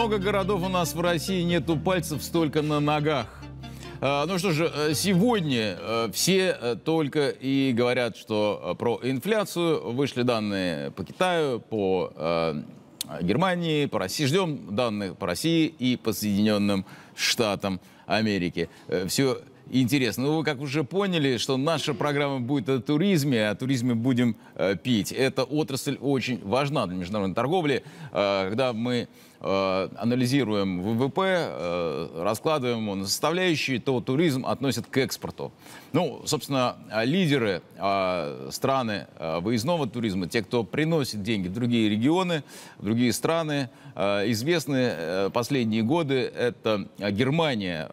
Много городов у нас в России, нету пальцев столько на ногах. А, ну что же, э, сегодня э, все э, только и говорят, что про инфляцию. Вышли данные по Китаю, по Германии, по России. Ждем данных по России и по Соединенным Штатам Америки. Все интересно. Ну, вы как уже поняли, что наша программа будет о туризме, а о туризме будем э, пить. Эта отрасль очень важна для международной торговли. Э, когда мы Э, анализируем ВВП, э, раскладываем его на составляющие, то туризм относит к экспорту. Ну, собственно, э, лидеры страны выездного туризма, те, кто приносит деньги в другие регионы, в другие страны, известны последние годы. Это Германия,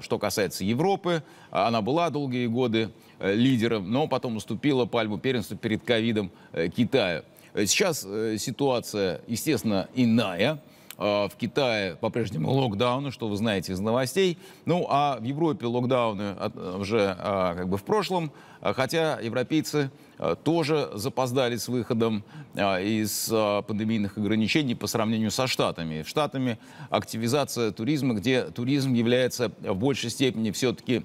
что касается Европы, она была долгие годы лидером, но потом уступила пальму первенства перед ковидом Китаю. Сейчас ситуация, естественно, иная. Э, в Китае по-прежнему локдауны, что вы знаете из новостей. Ну, а в Европе локдауны э, уже э, как бы в прошлом, хотя европейцы тоже запоздали с выходом из пандемийных ограничений по сравнению со Штатами. В Штатами активизация туризма, где туризм является в большей степени все-таки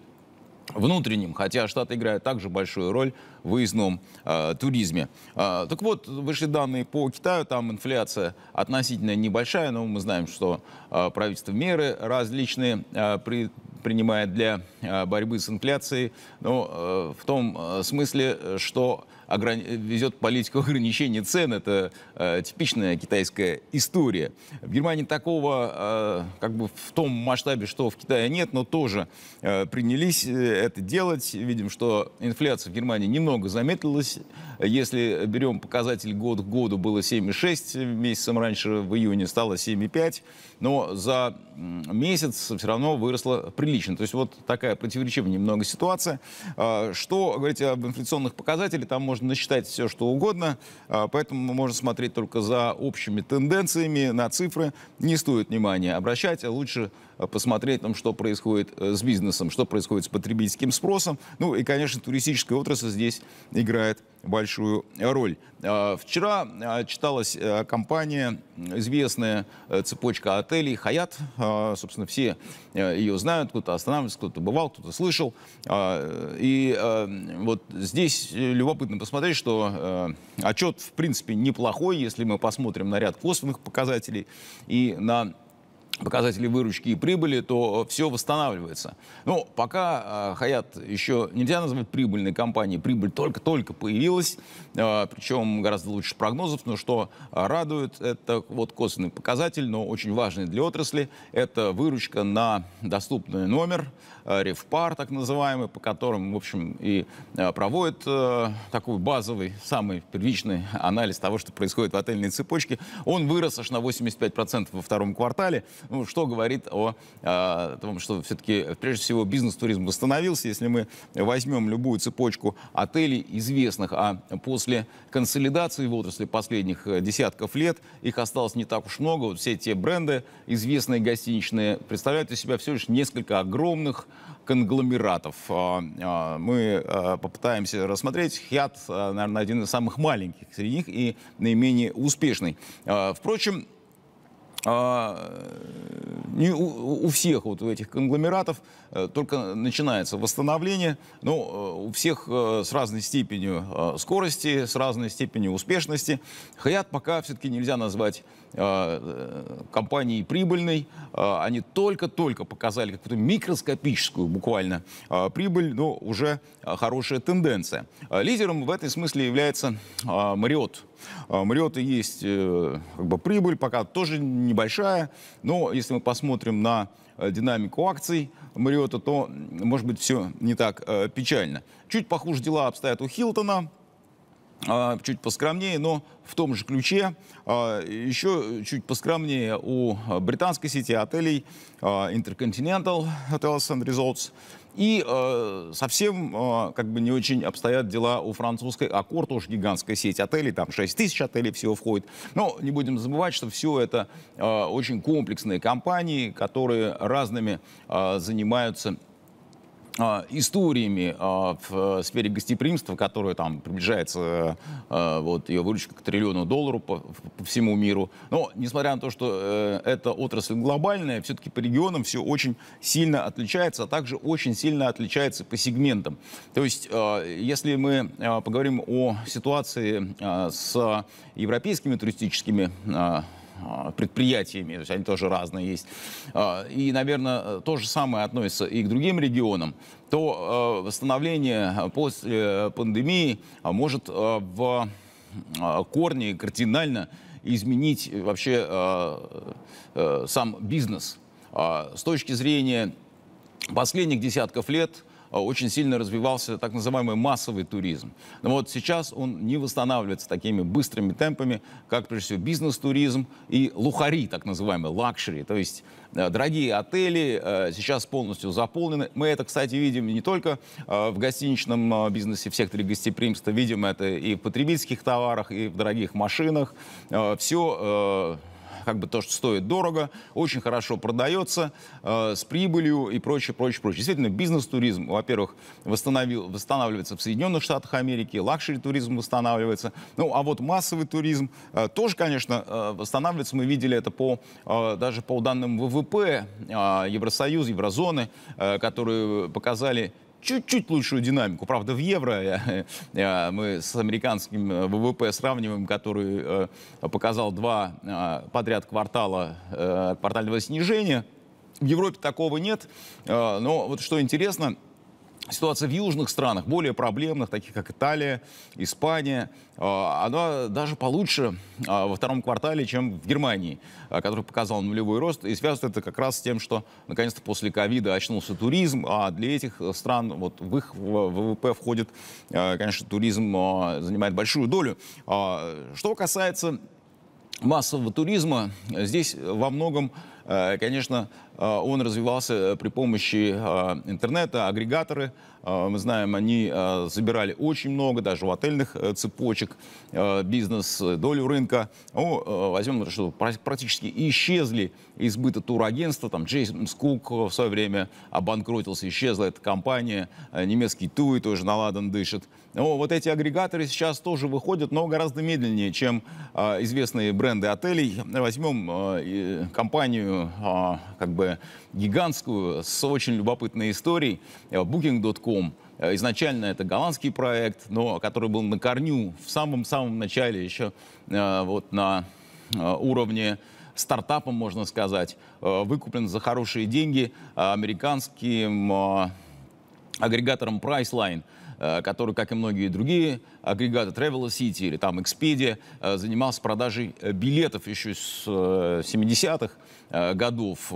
внутренним, хотя штат играет также большую роль в выездном э, туризме. Э, так вот, вышли данные по Китаю, там инфляция относительно небольшая, но мы знаем, что э, правительство меры различные э, при, принимает для э, борьбы с инфляцией, но э, в том э, смысле, что ограни... ведет политику ограничения цен. Это э, типичная китайская история. В Германии такого э, как бы в том масштабе, что в Китае нет, но тоже э, принялись э, это делать. Видим, что инфляция в Германии немного заметилась. Если берем показатель год к году, было 7,6 месяцем раньше, в июне стало 7,5. Но за месяц все равно выросло прилично. То есть вот такая противоречивая немного ситуация. А, что говорить об инфляционных показателях, там можно можно насчитать все, что угодно, а, поэтому можно смотреть только за общими тенденциями, на цифры. Не стоит внимания обращать, а лучше Э, посмотреть, там, что происходит э, с бизнесом, что происходит с потребительским спросом. Ну и, конечно, туристическая отрасль здесь играет большую роль. А, вчера а, читалась э, компания, известная цепочка отелей «Хаят». А, собственно, все ее знают, кто-то останавливается, кто-то бывал, кто-то слышал. И вот здесь любопытно посмотреть, что отчет, в принципе, неплохой, если мы посмотрим на ряд косвенных показателей и на показатели выручки и прибыли, то все восстанавливается. Но пока э, Хаят еще нельзя назвать прибыльной компанией, прибыль только-только появилась, а, причем гораздо лучше прогнозов, но что радует, это вот косвенный показатель, но очень важный для отрасли, это выручка на доступный номер, э, ревпар так называемый, по которым, в общем, и э, проводит такой базовый, самый первичный анализ того, что происходит в отельной цепочке. Он вырос аж на 85% во втором квартале, ну, что говорит о, о а, том, что все-таки, прежде всего, бизнес-туризм восстановился. Если мы возьмем любую цепочку отелей известных, а после консолидации в отрасли последних э, десятков лет их осталось не так уж много. Вот все те бренды, известные гостиничные, представляют из себя всего лишь несколько огромных конгломератов. А, а, мы э, попытаемся рассмотреть Хиат, э, наверное, один из самых маленьких среди них и наименее успешный. Впрочем, а, не у, у всех вот у этих конгломератов э, только начинается восстановление, но ну, э, у всех э, с разной степенью скорости, с разной степенью успешности. Хаят пока все-таки нельзя назвать компанией прибыльной. Они только-только показали какую-то микроскопическую буквально прибыль, но уже хорошая тенденция. Лидером в этом смысле является Мариот у э, Мариота есть э, как бы, прибыль, пока тоже небольшая, но если мы посмотрим на э, динамику акций Мариота, то, может быть, все не так печально. Чуть похуже дела обстоят у Хилтона, чуть поскромнее, но в том же ключе. Еще чуть поскромнее у британской сети отелей Intercontinental Hotels and Resorts. И э, совсем э, как бы не очень обстоят дела у французской Аккорд, тоже гигантская сеть отелей, там 6 тысяч отелей всего входит. Но не будем забывать, что все это э, очень комплексные компании, которые разными э, занимаются а, историями а, в э, сфере гостеприимства, которая там приближается, э, вот ее выручка к триллиону долларов по, по всему миру. Но, несмотря на то, что э, эта отрасль глобальная, все-таки по регионам все очень сильно отличается, а также очень сильно отличается по сегментам. То есть, если мы поговорим о ситуации с европейскими туристическими а, предприятиями, то есть они тоже разные есть. А, и, наверное, то же самое относится и к другим регионам то а, восстановление после пандемии может в корне кардинально изменить вообще сам бизнес. С точки зрения последних десятков лет Э, очень сильно развивался так называемый массовый туризм. Но вот сейчас он не восстанавливается такими быстрыми темпами, как, прежде всего, бизнес-туризм и лухари, так называемые лакшери. То есть э, дорогие отели э, сейчас полностью заполнены. Мы это, кстати, видим не только в гостиничном бизнесе, в секторе гостеприимства, видим это и в потребительских товарах, и в дорогих машинах. Все как бы то, что стоит дорого, очень хорошо продается, э, с прибылью и прочее, прочее, прочее. Действительно, бизнес-туризм, во-первых, восстановил, восстанавливается в Соединенных Штатах Америки, лакшери-туризм восстанавливается. Ну, а вот массовый туризм э, тоже, конечно, э, восстанавливается. Мы видели это по, э, даже по данным ВВП э, Евросоюза, Еврозоны, э, которые показали чуть-чуть лучшую динамику. Правда, в евро э, э, мы с американским э, ВВП сравниваем, который показал два подряд квартала, квартального снижения. В Европе такого нет. Но вот что интересно – ситуация в южных странах, более проблемных, таких как Италия, Испания, а, она даже получше а, во втором квартале, чем в Германии, а, который показал нулевой рост. И связано это как раз с тем, что наконец-то после ковида очнулся туризм, а для этих стран вот в их ВВП входит, конечно, туризм занимает большую долю. Что касается массового туризма, здесь во многом Э, конечно, э, он развивался э, при помощи интернета, агрегаторы. Мы знаем, они забирали очень много, даже у отельных цепочек бизнес, долю рынка. Ну, возьмем, что практически исчезли избыта турагентства, там Джеймс Кук в свое время обанкротился, исчезла эта компания, э, немецкий Туи тоже на ладан дышит. Но вот эти агрегаторы сейчас тоже выходят, но гораздо медленнее, чем э, известные бренды отелей. Возьмем э, компанию э, как бы гигантскую с очень любопытной историей э, Booking.com. Э, изначально это голландский проект, но который был на корню в самом-самом начале еще вот на уровне стартапом, можно сказать, э, выкуплен за хорошие деньги американским э, агрегатором Priceline э, который, как и многие другие агрегаты Travel City или там Expedia, занимался продажей билетов еще с 70-х годов,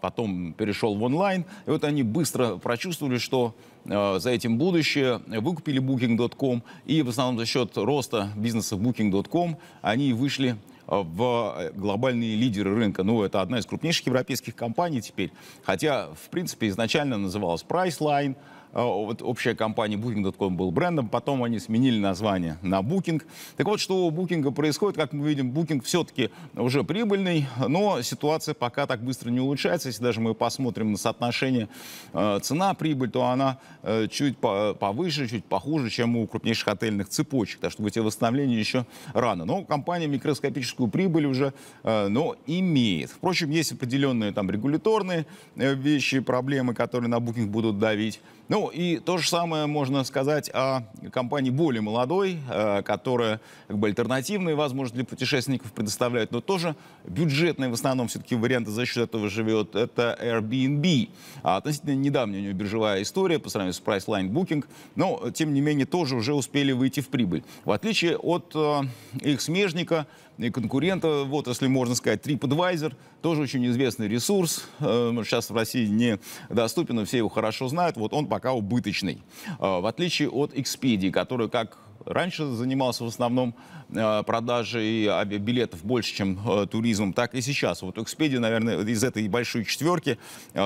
потом перешел в онлайн. И вот они быстро прочувствовали, что за этим будущее, выкупили Booking.com, и в основном за счет роста бизнеса Booking.com они вышли в э, глобальные лидеры рынка. Ну, это одна из крупнейших европейских компаний теперь. Хотя, в принципе, изначально называлась Priceline, а, вот общая компания Booking.com был брендом, потом они сменили название на Booking. Так вот, что у Booking происходит, как мы видим, Booking все-таки уже прибыльный, но ситуация пока так быстро не улучшается. Если даже мы посмотрим на соотношение э, цена-прибыль, то она э, чуть повыше, чуть похуже, чем у крупнейших отельных цепочек. Так что эти восстановления еще рано. Но компания микроскопическую прибыль уже э, но имеет. Впрочем, есть определенные там регуляторные вещи, проблемы, которые на Booking будут давить. Ну, и то же самое можно сказать о компании более молодой, э, которая как бы альтернативные возможности для путешественников предоставляет, но тоже бюджетные в основном все-таки варианты за счет этого живет. Это Airbnb. А относительно недавняя у нее биржевая история по сравнению с Priceline Booking, но тем не менее тоже уже успели выйти в прибыль. В отличие от э, их смежника и конкурента вот если можно сказать, TripAdvisor, тоже очень известный ресурс, э, ну, сейчас в России не доступен, но все его хорошо знают. Вот он пока убыточной. Э, в отличие от Expedia, которая, как раньше занимался в основном э, продажей э, билетов больше, чем э, туризмом, так и сейчас. Вот Экспедия, наверное, из этой большой четверки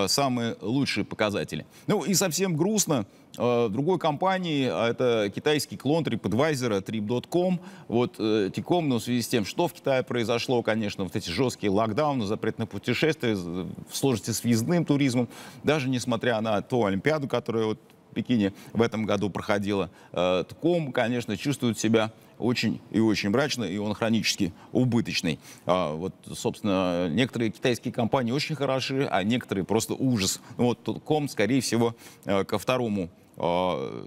самые лучшие показатели. Ну и совсем грустно, другой компании, а это китайский клон TripAdvisor, Trip.com, вот Тиком, но ну, в связи с тем, что в Китае произошло, конечно, вот эти жесткие локдауны, запрет на путешествия, в сложности с въездным туризмом, даже несмотря на ту Олимпиаду, которая вот Пекине в этом году проходила э, тком, конечно, чувствует себя очень и очень мрачно, и он хронически убыточный. А, вот, собственно, некоторые китайские компании очень хороши, а некоторые просто ужас. Ну вот ком, скорее всего, э, ко второму э,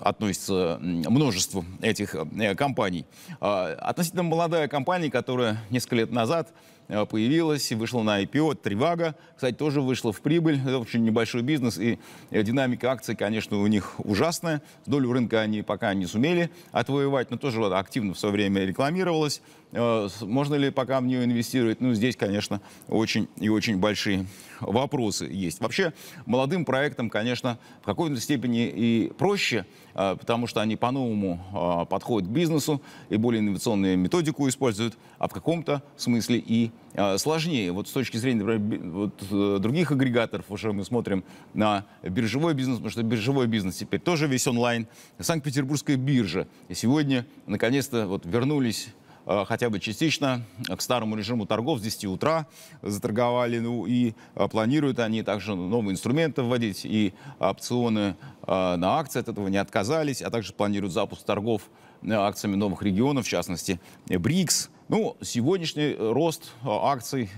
относится множество этих э, компаний. А, относительно молодая компания, которая несколько лет назад Э, появилась, вышла на IPO, Тревага, кстати, тоже вышла в прибыль, это очень небольшой бизнес, и э, динамика акций, конечно, у них ужасная, долю рынка они пока не сумели отвоевать, но тоже активно в свое время рекламировалась, э, можно ли пока в нее инвестировать? Ну, здесь, конечно, очень и очень большие вопросы есть. Вообще, молодым проектам, конечно, в какой-то степени и проще, потому что они по-новому подходят к бизнесу и более инновационную методику используют, а в каком-то смысле и а, сложнее. Вот с точки зрения например, вот, э, других агрегаторов, уже мы смотрим на биржевой бизнес, потому что биржевой бизнес теперь тоже весь онлайн. Санкт-Петербургская биржа. И сегодня, наконец-то, вот вернулись э, хотя бы частично к старому режиму торгов с 10 утра заторговали. Ну и э, планируют они также новые инструменты вводить и опционы на акции от этого не отказались, а также планируют запуск торгов Э, акциями новых регионов, в частности э, БРИКС. Ну, сегодняшний э, рост акций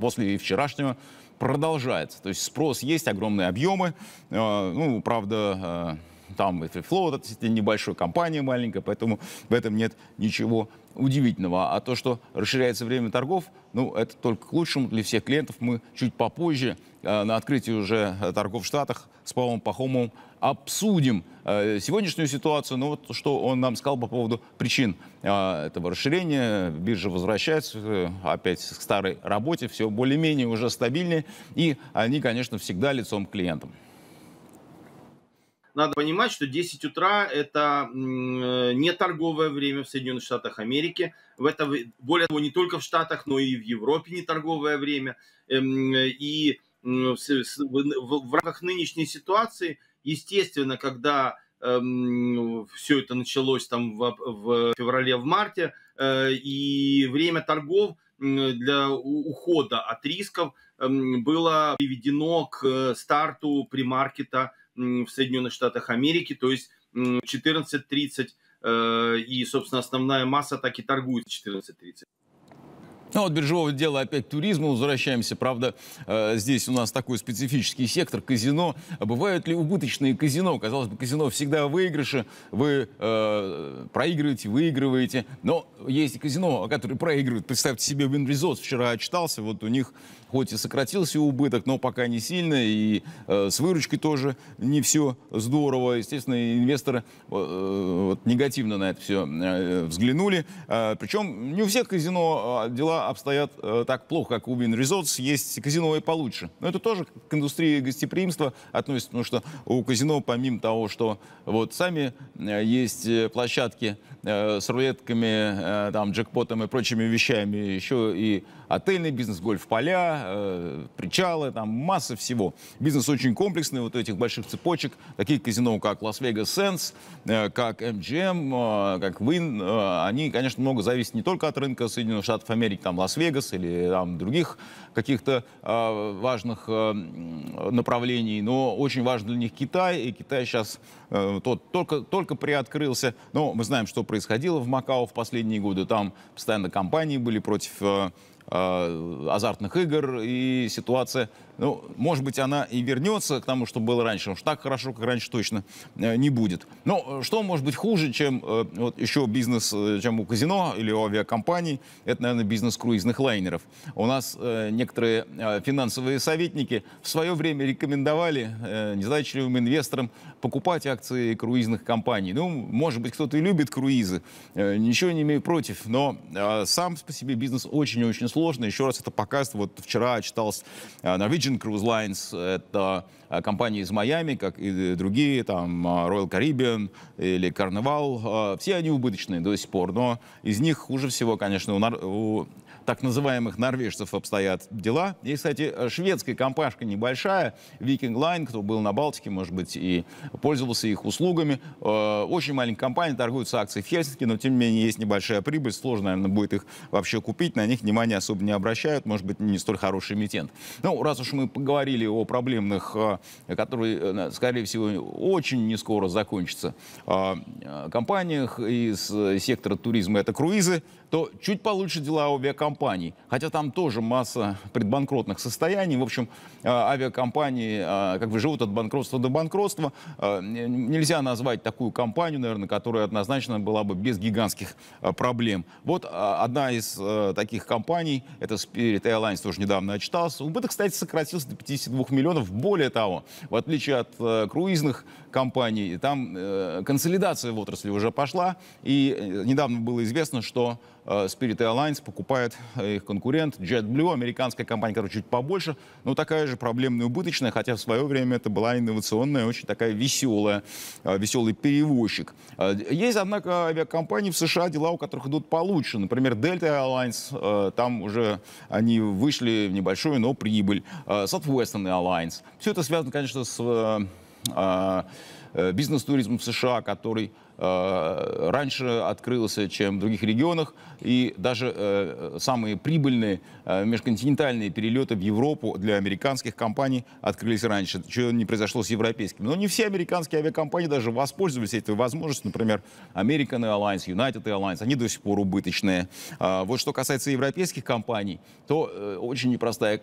после вчерашнего продолжается. То есть спрос есть, огромные объемы. Ну, правда, там и Flow, это небольшая компания маленькая, поэтому в этом нет ничего удивительного. А то, что расширяется время торгов, ну, это только к лучшему для всех клиентов. Мы чуть попозже э, на открытии уже э, торгов в Штатах с Павлом Пахомовым обсудим э, сегодняшнюю ситуацию. Ну, вот что он нам сказал по поводу причин этого расширения. Биржа возвращается опять к старой работе, все более-менее уже стабильнее. И они, конечно, всегда лицом к клиентам. Надо понимать, что 10 утра это не торговое время в Соединенных Штатах Америки. В это, более того, не только в Штатах, но и в Европе не торговое время. Эм, и в рамках нынешней ситуации, естественно, когда эм, все это началось там в, в феврале, в марте, э, и время торгов для ухода от рисков эм, было приведено к э, старту примаркета в Соединенных Штатах Америки, то есть 14.30, э, и, собственно, основная масса так и торгует 14.30. Ну, вот биржевого дела опять туризма, возвращаемся. Правда, э, здесь у нас такой специфический сектор – казино. А бывают ли убыточные казино? Казалось бы, казино всегда выигрыши. Вы э, проигрываете, выигрываете. Но есть и казино, которые проигрывают. Представьте себе, Винрезос вчера отчитался. Вот у них хоть и сократился убыток, но пока не сильно, и э, с выручкой тоже не все здорово. Естественно, инвесторы э, э, вот, негативно на это все э, взглянули. Э, причем не у всех казино э, дела обстоят э, так плохо, как у Win Resorts. Есть казино и получше. Но это тоже к индустрии гостеприимства относится, потому что у казино, помимо того, что вот сами э, есть площадки э, с рулетками, э, там, джекпотом и прочими вещами, еще и отельный бизнес, гольф-поля, э, причалы, там масса всего. Бизнес очень комплексный, вот этих больших цепочек, таких казино, как лас-вегас Sands, э, как MGM, э, как Win, э, они, конечно, много зависят не только от рынка Соединенных Штатов Америки, там Лас-Вегас или там других каких-то э, важных э, направлений, но очень важен для них Китай, и Китай сейчас э, тот только, только приоткрылся, но мы знаем, что происходило в Макао в последние годы, там постоянно компании были против э, Э, азартных игр и ситуация ну, может быть, она и вернется к тому, что было раньше. Уж так хорошо, как раньше, точно э, не будет. Но ну, что может быть хуже, чем э, вот, еще бизнес, э, чем у казино или у авиакомпаний? Это, наверное, бизнес круизных лайнеров. У нас некоторые финансовые советники в свое время рекомендовали незадачливым инвесторам покупать акции круизных компаний. Ну, может быть, кто-то и любит круизы. Ничего не имею против, но сам по себе бизнес очень-очень сложный. Еще раз это показывает. Вот вчера читался норвежский Norwegian Cruise Lines — это э, компании из Майами, как и э, другие, там э, Royal Caribbean или Carnival. Все они убыточные до сих пор, но из них хуже всего, конечно, у, у так называемых норвежцев обстоят дела. И, кстати, шведская компашка небольшая, Viking Line, кто был на Балтике, может быть, и пользовался их услугами. Э, очень маленькая компания, торгуются акции в Хельсинки, но тем не менее есть небольшая прибыль, сложно, наверное, будет их вообще купить, на них внимания особо не обращают, может быть, не столь хороший эмитент. Ну, раз уж мы поговорили о проблемных, э, которые, э, скорее всего, очень не скоро закончатся, компаниях из сектора туризма, это круизы, то чуть получше дела у авиакомпаний авиакомпаний, хотя там тоже масса предбанкротных состояний. В общем, а, авиакомпании а, как бы живут от банкротства до банкротства. А, нельзя назвать такую компанию, наверное, которая однозначно была бы без гигантских проблем. Вот одна из таких компаний, это Spirit Airlines, тоже недавно отчитался. Убыток, кстати, сократился до 52 миллионов. Более того, в отличие от круизных компаний, там э, консолидация в отрасли уже пошла. И э, недавно было известно, что Spirit Airlines покупает их конкурент JetBlue, американская компания, короче, чуть побольше, но такая же проблемная убыточная, хотя в свое время это была инновационная, очень такая веселая, а, веселый перевозчик. А, есть, однако, авиакомпании в США, дела у которых идут получше. Например, Delta Airlines, а, там уже они вышли в небольшую, но прибыль. Southwestern Airlines. Все это связано, конечно, с Э, бизнес-туризм в США, который э, раньше открылся, чем в других регионах, и даже э, самые прибыльные межконтинентальные перелеты в Европу для американских компаний открылись раньше, чего не произошло с европейскими. Но не все американские авиакомпании даже воспользовались этой возможностью, например, American Airlines, United Airlines, они до сих пор убыточные. А, вот что касается европейских компаний, то очень непростая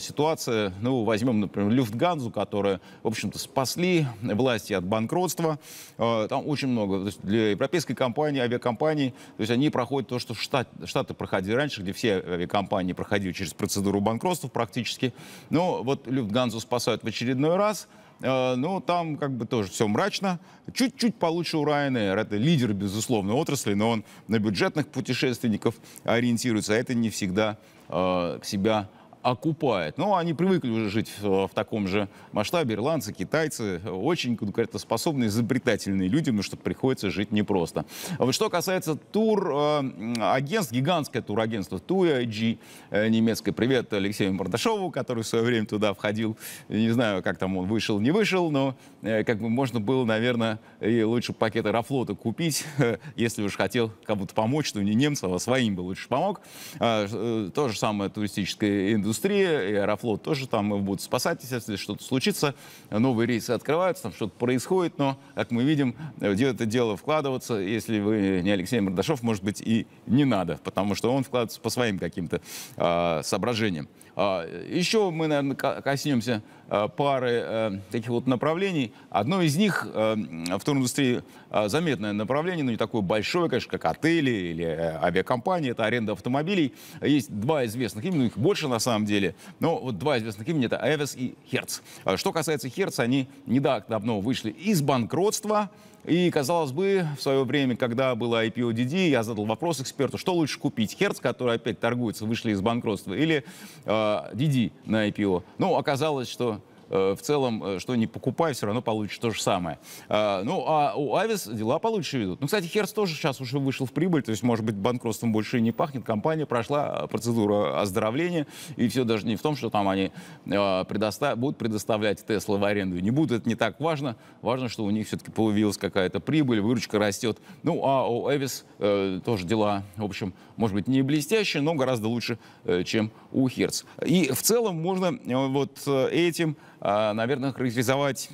ситуация. Ну, возьмем, например, Люфтганзу, которая, в общем-то, спасли власти от банкротства. Э, там очень много. То есть для европейской компании, авиакомпании, то есть они проходят то, что штат, Штаты проходили раньше, где все авиакомпании проходили через процедуру банкротства практически. Но ну, вот Люфтганзу спасают в очередной раз. Э, ну, там как бы тоже все мрачно. Чуть-чуть получше у Ryanair. Это лидер, безусловно, отрасли, но он на бюджетных путешественников ориентируется. А это не всегда э, себя окупает. Но ну, они привыкли уже жить в, в таком же масштабе. Ирландцы, китайцы очень ну, конкурентоспособные, изобретательные люди, но что приходится жить непросто. Вот что касается тур э, агентств, гигантское турагентство TUIG э, немецкое. Привет Алексею Мордашову, который в свое время туда входил. Не знаю, как там он вышел, не вышел, но э, как бы можно было, наверное, и лучше пакет Аэрофлота купить, если уж хотел кому-то помочь, то не немцам, а своим бы лучше помог. А, то же самое туристическое индустрия индустрия, и Аэрофлот тоже там его будут спасать, если что-то случится, новые рейсы открываются, там что-то происходит, но, как мы видим, в это дело вкладываться, если вы не Алексей Мордашов, может быть, и не надо, потому что он вкладывается по своим каким-то э, соображениям. А, еще мы, наверное, коснемся э, пары э, таких вот направлений. Одно из них э, в турндустрии заметное направление, но ну, не такое большое, конечно, как отели или авиакомпании, это аренда автомобилей. Есть два известных имени, ну, их больше на самом деле, но вот два известных имени — это Эвес и Херц. А что касается Херц, они недавно вышли из банкротства, и, казалось бы, в свое время, когда было IPO DD, я задал вопрос эксперту, что лучше купить, Херц, который опять торгуется, вышли из банкротства, или э, DD на IPO. Ну, оказалось, что Э, в целом, э, что не покупай, все равно получишь то же самое. Э, ну, а у Авис дела получше идут. Ну, кстати, Херц тоже сейчас уже вышел в прибыль, то есть, может быть, банкротством больше и не пахнет. Компания прошла процедуру оздоровления, и все даже не в том, что там они предостав... будут предоставлять Тесла в аренду. Не будут, это не так важно. Важно, что у них все-таки появилась какая-то прибыль, выручка растет. Ну, а у Авис тоже дела, в общем, может быть, не блестящие, но гораздо лучше, чем у Херц. И в целом можно вот этим а, наверное, характеризовать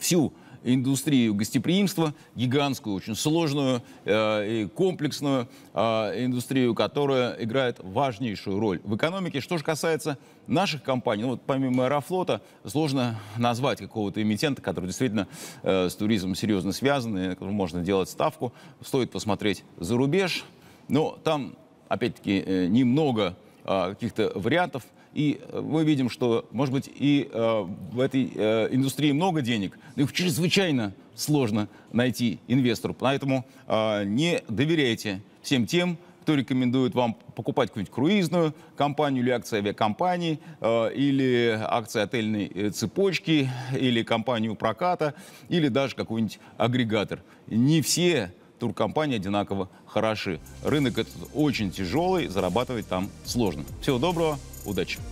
всю индустрию гостеприимства, гигантскую, очень сложную э, и комплексную э, индустрию, которая играет важнейшую роль в экономике. Что же касается наших компаний, ну вот помимо Аэрофлота, сложно назвать какого-то эмитента, который действительно э, с туризмом серьезно связан, и на котором можно делать ставку. Стоит посмотреть за рубеж, но там, опять-таки, э, немного э, каких-то вариантов – и э, мы видим, что, может быть, и э, в этой э, индустрии много денег, но их чрезвычайно сложно найти инвестору. Поэтому э, не доверяйте всем тем, кто рекомендует вам покупать какую-нибудь круизную компанию или акции авиакомпаний, э, или акции отельной э, цепочки, или компанию проката, или даже какой-нибудь агрегатор. Не все туркомпании одинаково хороши. Рынок этот очень тяжелый, зарабатывать там сложно. Всего доброго, Удачи!